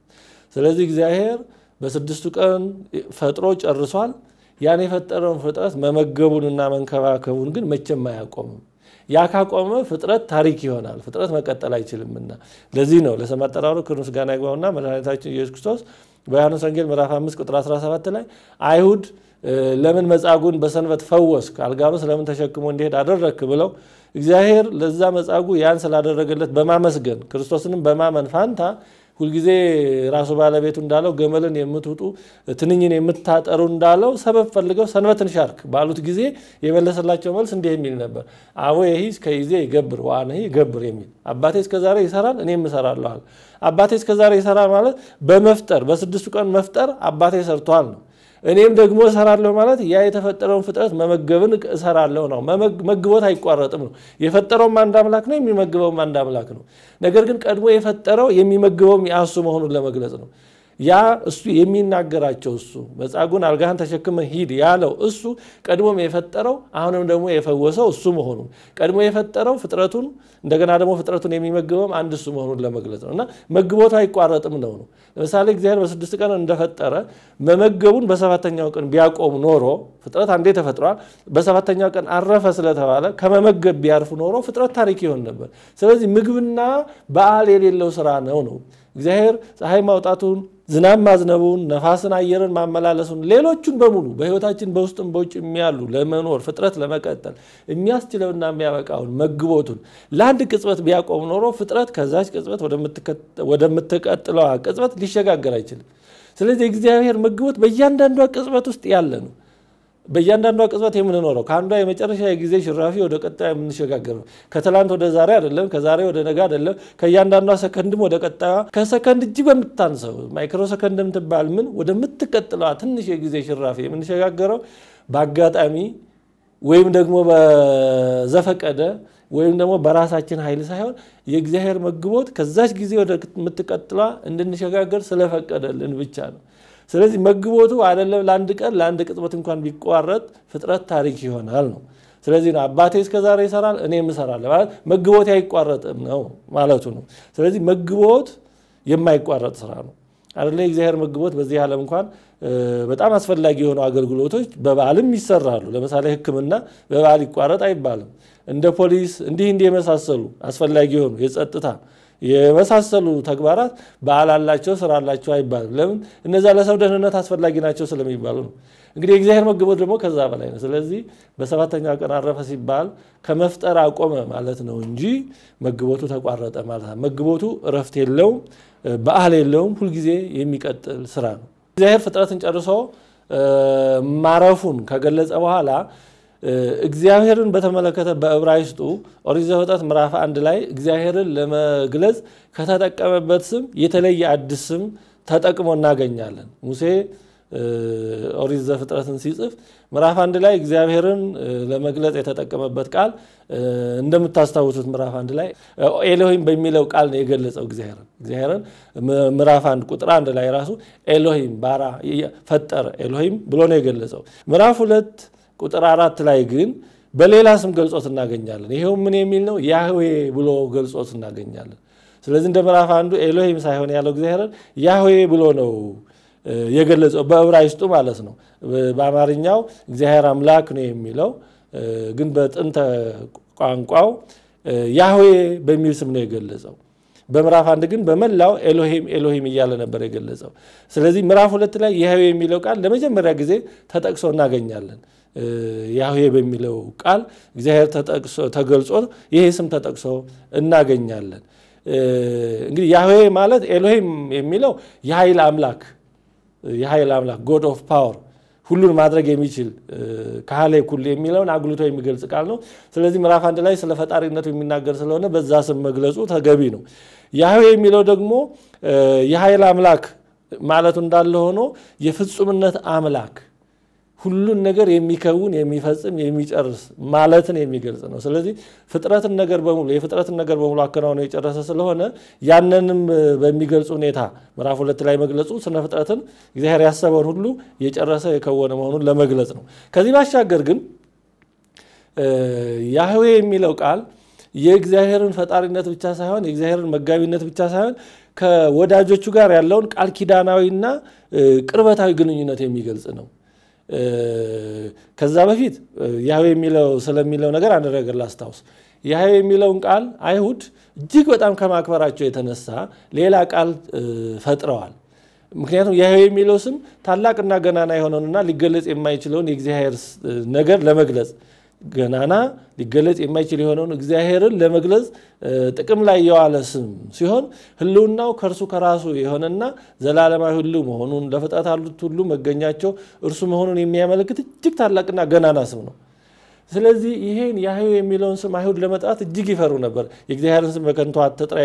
ስለዚህ እግዚአብሔር በስድስቱ ቀን ፈጥሮ ጨርሷል። ያን የፈጠረውን ፍጥረት መመገቡንና መንከባከቡን ግን መቼም አያቆምም። ያ ካቆመ ፍጥረት ታሪክ ይሆናል። ፍጥረት መቀጠል አይችልምና ለዚህ ነው ለስም አጠራሩ ክብር ምስጋና ይግባውና መድኃኒታችን ኢየሱስ ክርስቶስ በዮሐንስ ወንጌል ምዕራፍ 5 ቁጥር 17 ላይ አይሁድ ለምን መጻጉን በሰንበት ፈወስክ? አልጋኖስ ለምን ተሸክሞ እንዲሄድ አደረግክ? ብለው እግዚአብሔር ለዛ መጻጉ ያን ስላደረገለት በማመስገን ክርስቶስንም በማመን ፋንታ ሁልጊዜ ራሱ ባለቤቱ እንዳለው ገመልን የምትውጡ ትንኝን የምታጠሩ እንዳለው ሰበብ ፈልገው ሰንበትን ሻርክ ባሉት ጊዜ የመለሰላቸው መልስ እንዲህ የሚል ነበር። አቡዬ እስከይዜ ይገብር ዋነ ይገብር የሚል አባቴ እስከዛሬ ይሰራል እኔም እሰራለሁ አለ። አባቴ እስከዛሬ ይሰራል ማለት በመፍጠር በስድስቱ ቀን መፍጠር አባቴ ሰርቷል ነው። እኔም ደግሞ እሰራለሁ ማለት ያ የተፈጠረውን ፍጥረት መመገብን እሰራለሁ ነው። መግቦት አይቋረጥም ነው። የፈጠረውም አንድ አምላክ ነው፣ የሚመግበውም አንድ አምላክ ነው። ነገር ግን ቀድሞ የፈጠረው የሚመግበውም ያሱ መሆኑን ለመግለጽ ነው። ያ እሱ የሚናገራቸው እሱ መጻጉን አልጋህን ተሸክመ ሂድ ያለው እሱ ቀድሞም የፈጠረው አሁንም ደግሞ የፈወሰው እሱ መሆኑ ቀድሞ የፈጠረው ፍጥረቱን እንደገና ደግሞ ፍጥረቱን የሚመግበውም አንድ እሱ መሆኑን ለመግለጽ ነው እና መግቦት አይቋረጥም ነው ነው ለምሳሌ እግዚአብሔር በስድስት ቀን እንደፈጠረ መመገቡን በሰባተኛው ቀን ቢያቆም ኖሮ ፍጥረት አንዴ ተፈጥሯል በሰባተኛው ቀን አረፈ ስለተባለ ከመመገብ ቢያርፍ ኖሮ ፍጥረት ታሪክ ይሆን ነበር ስለዚህ ምግብና በዓል የሌለው ስራ ነው ነው እግዚአብሔር ፀሐይ ማውጣቱን ዝናብ ማዝነቡን፣ ነፋስን፣ አየርን ማመላለሱን፣ ሌሎቹን በሙሉ በህይወታችን በውስጥም በውጭ የሚያሉ ለመኖር ፍጥረት ለመቀጠል የሚያስችለውና የሚያበቃውን መግቦቱን ለአንድ ቅጽበት ቢያቆም ኖሮ ፍጥረት ከዛች ቅጽበት ወደምትቀጥለዋ ቅጽበት ሊሸጋገር አይችልም። ስለዚህ የእግዚአብሔር መግቦት በእያንዳንዷ ቅጽበት ውስጥ ያለ ነው። በእያንዳንዷ ቅጽበት የምንኖረው ከአንዷ የመጨረሻ የጊዜ ሽራፊ ወደ ቀጣዩ የምንሸጋገር ነው። ከትላንት ወደ ዛሬ አይደለም፣ ከዛሬ ወደ ነገ አይደለም። ከእያንዳንዷ ሰከንድም ወደ ቀጣዩ ከሰከንድ እጅ በምታንሰው ማይክሮ ሰከንድ የምትባል ምን ወደምትቀጥለዋ ትንሽ የጊዜ ሽራፊ የምንሸጋገረው በአጋጣሚ ወይም ደግሞ በዘፈቀደ ወይም ደግሞ በራሳችን ኃይል ሳይሆን የእግዚአብሔር መግቦት ከዛች ጊዜ ወደ ምትቀጥሏ እንድንሸጋገር ስለፈቀደልን ብቻ ነው። ስለዚህ መግቦቱ አይደለም ለአንድ ቀን ለአንድ ቅጽበት እንኳን ቢቋረጥ ፍጥረት ታሪክ ይሆናል ነው። ስለዚህ ነው አባቴ እስከዛሬ ይሰራል እኔም እሰራለሁ ማለት መግቦት አይቋረጥም ነው ማለቱ ነው። ስለዚህ መግቦት የማይቋረጥ ስራ ነው አይደለ? የእግዚአብሔር መግቦት በዚህ ዓለም እንኳን በጣም አስፈላጊ የሆኑ አገልግሎቶች በበዓልም ይሰራሉ። ለምሳሌ ሕክምና በበዓል ይቋረጥ አይባልም። እንደ ፖሊስ እንዲህ እንዲህ የመሳሰሉ አስፈላጊ የሆኑ የጸጥታ የመሳሰሉ ተግባራት በዓል አላቸው ስራ አላቸው አይባልም። ለምን? እነዛ ለሰው ደህንነት አስፈላጊ ናቸው ስለሚባሉ ነው። እንግዲህ የእግዚአብሔር መገቦት ደግሞ ከዛ በላይ ነው። ስለዚህ በሰባተኛው ቀን አረፈ ሲባል ከመፍጠር አቆመ ማለት ነው እንጂ መግቦቱ ተቋረጠ ማለት ነው። መግቦቱ እረፍት የለውም፣ በዓል የለውም፣ ሁልጊዜ የሚቀጥል ስራ ነው። እግዚአብሔር ፍጥረትን ጨርሶ ማረፉን ከገለጸ በኋላ እግዚአብሔርን በተመለከተ በዕብራይስጡ ኦሪት ዘፍጥረት ምዕራፍ አንድ ላይ እግዚአብሔርን ለመግለጽ ከተጠቀመበት ስም የተለየ አዲስ ስም ተጠቅሞ እናገኛለን። ሙሴ ኦሪት ዘፍጥረትን ሲጽፍ ምዕራፍ አንድ ላይ እግዚአብሔርን ለመግለጽ የተጠቀመበት ቃል እንደምታስታውሱት ምዕራፍ አንድ ላይ ኤሎሂም በሚለው ቃል ነው የገለጸው። እግዚአብሔርን እግዚአብሔርን ምዕራፍ አንድ ቁጥር አንድ ላይ ራሱ ኤሎሂም ባራ ፈጠረ ኤሎሂም ብሎ ነው የገለጸው። ምዕራፍ ሁለት ቁጥር አራት ላይ ግን በሌላ ስም ገልጾት እናገኛለን። ይሄው ምን የሚል ነው? ያህዌ ብሎ ገልጾት እናገኛለን። ስለዚህ እንደ ምዕራፍ አንዱ ኤሎሂም ሳይሆን ያለው እግዚአብሔር ያህዌ ብሎ ነው የገለጸው በዕብራይስጡ ማለት ነው። በአማርኛው እግዚአብሔር አምላክ ነው የሚለው ግን በጥንተ ቋንቋው ያህዌ በሚል ስም ነው የገለጸው። በምዕራፍ አንድ ግን በመላው ኤሎሂም ኤሎሂም እያለ ነበር የገለጸው። ስለዚህ ምዕራፍ ሁለት ላይ ያህዌ የሚለው ቃል ለመጀመሪያ ጊዜ ተጠቅሶ እናገኛለን። ያህዌ በሚለው ቃል እግዚአብሔር ተገልጾ ይሄ ስም ተጠቅሶ እናገኛለን። እንግዲህ ያህዌ ማለት ኤሎሂም የሚለው የኃይል አምላክ የኃይል አምላክ ጎድ ኦፍ ፓወር ሁሉን ማድረግ የሚችል ካህሌ ኩል የሚለውን አጉልቶ የሚገልጽ ቃል ነው። ስለዚህ ምዕራፍ አንድ ላይ ስለ ፈጣሪነቱ የሚናገር ስለሆነ በዛ ስም መግለጹ ተገቢ ነው። ያህዌ የሚለው ደግሞ የኃይል አምላክ ማለቱ እንዳለ ሆኖ የፍጹምነት አምላክ ሁሉን ነገር የሚከውን የሚፈጽም የሚጨርስ ማለትን የሚገልጽ ነው። ስለዚህ ፍጥረትን ነገር በሙሉ የፍጥረትን ነገር በሙሉ አከናውነው የጨረሰ ስለሆነ ያንንም በሚገልጽ ሁኔታ ምዕራፍ ሁለት ላይ መግለጹ ስነ ፍጥረትን እግዚአብሔር ያሰበውን ሁሉ የጨረሰ የከወነ መሆኑን ለመግለጽ ነው። ከዚህ ባሻገር ግን ያህዌ የሚለው ቃል የእግዚአብሔርን ፈጣሪነት ብቻ ሳይሆን የእግዚአብሔርን መጋቢነት ብቻ ሳይሆን ከወዳጆቹ ጋር ያለውን ቃል ኪዳናዊና ቅርበታዊ ግንኙነት የሚገልጽ ነው። ከዛ በፊት ያህዌ የሚለው ስለሚለው ነገር አንድ ነገር ላስታውስ። ያህዌ የሚለውን ቃል አይሁድ እጅግ በጣም ከማክበራቸው የተነሳ ሌላ ቃል ፈጥረዋል። ምክንያቱም ያህዌ የሚለው ስም ታላቅና ገናና የሆነውንና ሊገለጽ የማይችለውን የእግዚአብሔር ነገር ለመግለጽ ገናና ሊገለጽ የማይችል የሆነውን እግዚአብሔርን ለመግለጽ ጥቅም ላይ የዋለ ስም ሲሆን ህልውናው ከእርሱ ከራሱ የሆነና ዘላለማዊ ሕልው መሆኑን ለፍጥረት አሉት ሁሉ መገኛቸው እርሱ መሆኑን የሚያመለክት እጅግ ታላቅና ገናና ስም ነው። ስለዚህ ይሄን ያህዌ የሚለውን ስም አይሁድ ለመጥራት እጅግ ይፈሩ ነበር። የእግዚአብሔርን ስም በከንቱ አትጥራ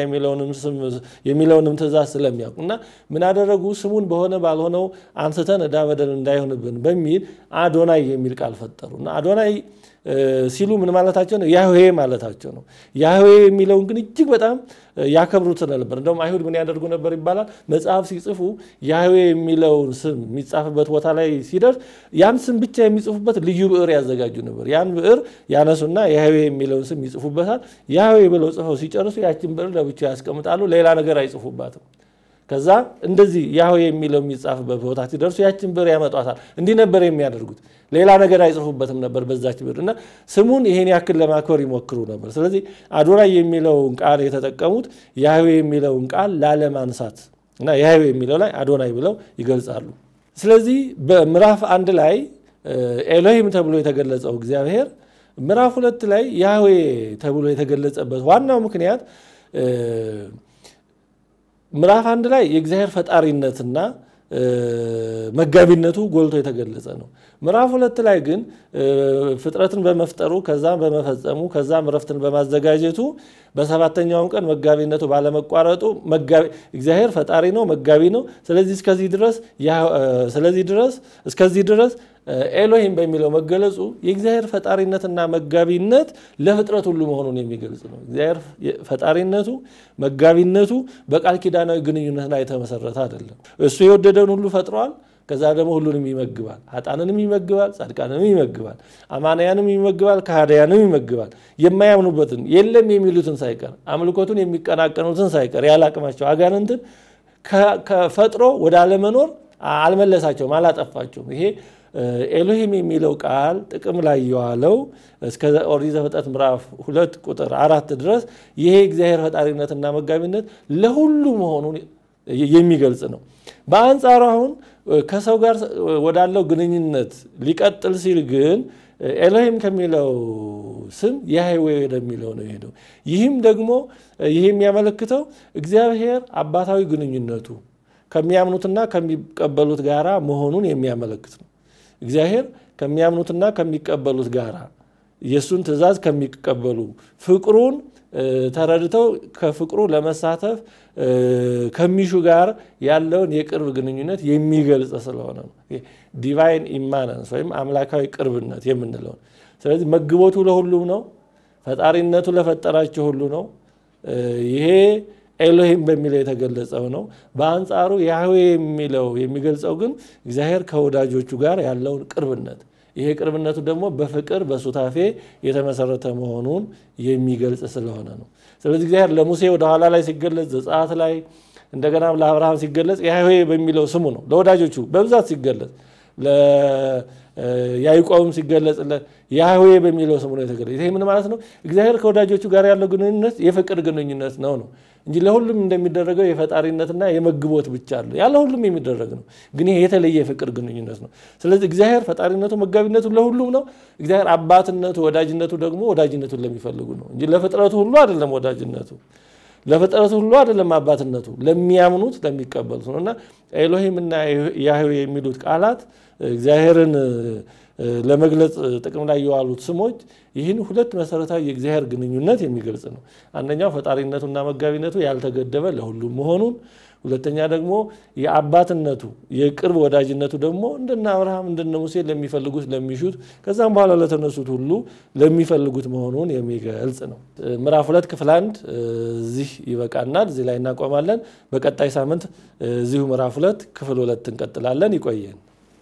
የሚለውንም ትእዛዝ ስለሚያውቁ እና ምን አደረጉ? ስሙን በሆነ ባልሆነው አንስተን ዕዳ በደል እንዳይሆንብን በሚል አዶናይ የሚል ቃል ፈጠሩ እና አዶናይ ሲሉ ምን ማለታቸው ነው? ያህዌ ማለታቸው ነው። ያህዌ የሚለውን ግን እጅግ በጣም ያከብሩት ነበር። እንደውም አይሁድ ምን ያደርጉ ነበር ይባላል። መጽሐፍ ሲጽፉ ያህዌ የሚለውን ስም የሚጻፍበት ቦታ ላይ ሲደርስ ያን ስም ብቻ የሚጽፉበት ልዩ ብዕር ያዘጋጁ ነበር። ያን ብዕር ያነሱና ያህዌ የሚለውን ስም ይጽፉበታል። ያህዌ ብለው ጽፈው ሲጨርሱ ያችን ብዕር ለብቻ ያስቀምጣሉ። ሌላ ነገር አይጽፉባትም። ከዛ እንደዚህ ያሆ የሚለው የሚጻፍበት ቦታ ሲደርሱ ያችን ብር ያመጧታል። እንዲህ ነበር የሚያደርጉት። ሌላ ነገር አይጽፉበትም ነበር በዛች ብር እና ስሙን ይሄን ያክል ለማክበር ይሞክሩ ነበር። ስለዚህ አዶናይ የሚለውን ቃል የተጠቀሙት ያሆ የሚለውን ቃል ላለማንሳት እና ያሆ የሚለው ላይ አዶናይ ብለው ይገልጻሉ። ስለዚህ በምዕራፍ አንድ ላይ ኤሎሂም ተብሎ የተገለጸው እግዚአብሔር ምዕራፍ ሁለት ላይ ያሆ ተብሎ የተገለጸበት ዋናው ምክንያት ምዕራፍ አንድ ላይ የእግዚአብሔር ፈጣሪነትና መጋቢነቱ ጎልቶ የተገለጸ ነው። ምዕራፍ ሁለት ላይ ግን ፍጥረትን በመፍጠሩ ከዛም በመፈጸሙ ከዛም ረፍትን በማዘጋጀቱ በሰባተኛውም ቀን መጋቢነቱ ባለመቋረጡ እግዚአብሔር ፈጣሪ ነው፣ መጋቢ ነው። ስለዚህ እስከዚህ ድረስ ስለዚህ ድረስ እስከዚህ ድረስ ኤሎሂም በሚለው መገለጹ የእግዚአብሔር ፈጣሪነትና መጋቢነት ለፍጥረት ሁሉ መሆኑን የሚገልጽ ነው። እግዚአብሔር ፈጣሪነቱ፣ መጋቢነቱ በቃል ኪዳናዊ ግንኙነት ላይ የተመሰረተ አይደለም። እሱ የወደደውን ሁሉ ፈጥሯል። ከዛ ደግሞ ሁሉንም ይመግባል። ሀጣንንም ይመግባል፣ ጻድቃንንም ይመግባል፣ አማንያንም ይመግባል፣ ከሃዲያንም ይመግባል። የማያምኑበትን የለም የሚሉትን ሳይቀር አምልኮቱን የሚቀናቀኑትን ሳይቀር ያለ አቅማቸው አጋንንትን ከፈጥሮ ወደ አለመኖር አልመለሳቸውም፣ አላጠፋቸውም። ይሄ ኤሎሂም የሚለው ቃል ጥቅም ላይ የዋለው እስከ ኦሪት ዘፍጥረት ምዕራፍ ሁለት ቁጥር አራት ድረስ ይሄ እግዚአብሔር ፈጣሪነትና መጋቢነት ለሁሉ መሆኑን የሚገልጽ ነው። በአንጻሩ አሁን ከሰው ጋር ወዳለው ግንኙነት ሊቀጥል ሲል ግን ኤሎሂም ከሚለው ስም የሃይዌ ወደሚለው ነው የሄደው። ይህም ደግሞ ይህ የሚያመለክተው እግዚአብሔር አባታዊ ግንኙነቱ ከሚያምኑትና ከሚቀበሉት ጋራ መሆኑን የሚያመለክት ነው። እግዚአብሔር ከሚያምኑትና ከሚቀበሉት ጋር የእሱን ትእዛዝ ከሚቀበሉ ፍቅሩን ተረድተው ከፍቅሩ ለመሳተፍ ከሚሹ ጋር ያለውን የቅርብ ግንኙነት የሚገልጽ ስለሆነ ነው። ዲቫይን ኢማነንስ ወይም አምላካዊ ቅርብነት የምንለው ስለዚህ መግቦቱ ለሁሉም ነው። ፈጣሪነቱ ለፈጠራቸው ሁሉ ነው። ይሄ ኤሎሂም በሚለው የተገለጸው ነው። በአንጻሩ ያህዌ የሚለው የሚገልጸው ግን እግዚአብሔር ከወዳጆቹ ጋር ያለውን ቅርብነት ይሄ ቅርብነቱ ደግሞ በፍቅር በሱታፌ የተመሰረተ መሆኑን የሚገልጽ ስለሆነ ነው። ስለዚህ እግዚአብሔር ለሙሴ ወደኋላ ላይ ሲገለጽ ዘጸአት ላይ እንደገና ለአብርሃም ሲገለጽ ያህዌ በሚለው ስሙ ነው። ለወዳጆቹ በብዛት ሲገለጽ ያዕቆብም ሲገለጽለት ያህዌ በሚለው ስሙ ነው የተገለጸ። ይሄ ምን ማለት ነው? እግዚአብሔር ከወዳጆቹ ጋር ያለው ግንኙነት የፍቅር ግንኙነት ነው ነው እንጂ ለሁሉም እንደሚደረገው የፈጣሪነትና የመግቦት ብቻ አለ ያለ ሁሉም የሚደረግ ነው። ግን ይሄ የተለየ የፍቅር ግንኙነት ነው። ስለዚህ እግዚአብሔር ፈጣሪነቱ፣ መጋቢነቱ ለሁሉም ነው። እግዚአብሔር አባትነቱ፣ ወዳጅነቱ ደግሞ ወዳጅነቱን ለሚፈልጉ ነው እንጂ ለፍጥረቱ ሁሉ አይደለም ወዳጅነቱ ለፍጥረቱ ሁሉ አይደለም አባትነቱ፣ ለሚያምኑት ለሚቀበሉት ነው እና ኤሎሂም እና ያህዌ የሚሉት ቃላት እግዚአብሔርን ለመግለጽ ጥቅም ላይ የዋሉት ስሞች ይህን ሁለት መሰረታዊ የእግዚአብሔር ግንኙነት የሚገልጽ ነው። አንደኛው ፈጣሪነቱና መጋቢነቱ ያልተገደበ ለሁሉም መሆኑን፣ ሁለተኛ ደግሞ የአባትነቱ የቅርብ ወዳጅነቱ ደግሞ እንደነ አብርሃም እንደነ ሙሴ ለሚፈልጉት ለሚሹት፣ ከዛም በኋላ ለተነሱት ሁሉ ለሚፈልጉት መሆኑን የሚገልጽ ነው። ምዕራፍ ሁለት ክፍል አንድ እዚህ ይበቃናል። እዚህ ላይ እናቆማለን። በቀጣይ ሳምንት እዚሁ ምዕራፍ ሁለት ክፍል ሁለት እንቀጥላለን። ይቆየን።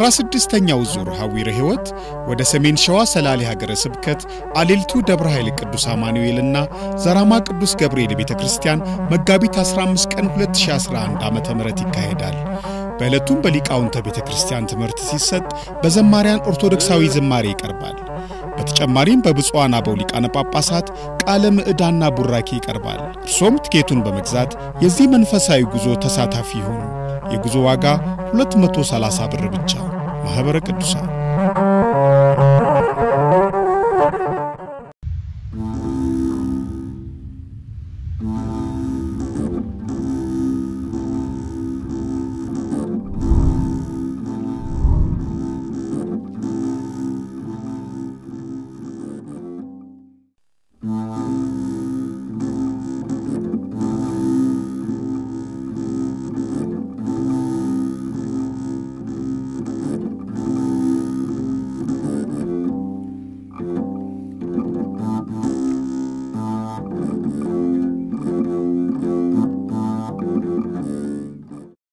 በአስራ ስድስተኛው ዙር ሐዊረ ሕይወት ወደ ሰሜን ሸዋ ሰላሌ ሀገረ ስብከት አሌልቱ ደብረ ኃይል ቅዱስ አማኑኤልና ዘራማ ቅዱስ ገብርኤል ቤተ ክርስቲያን መጋቢት 15 ቀን 2011 ዓ ም ይካሄዳል። በዕለቱም በሊቃውንተ ቤተ ክርስቲያን ትምህርት ሲሰጥ በዘማሪያን ኦርቶዶክሳዊ ዝማሬ ይቀርባል። በተጨማሪም በብፁዓን አበው ሊቃነ ጳጳሳት ቃለ ምዕዳና ቡራኬ ይቀርባል። እርሶም ትኬቱን በመግዛት የዚህ መንፈሳዊ ጉዞ ተሳታፊ ይሁኑ። የጉዞ ዋጋ 230 ብር ብቻ። ማኅበረ ቅዱሳን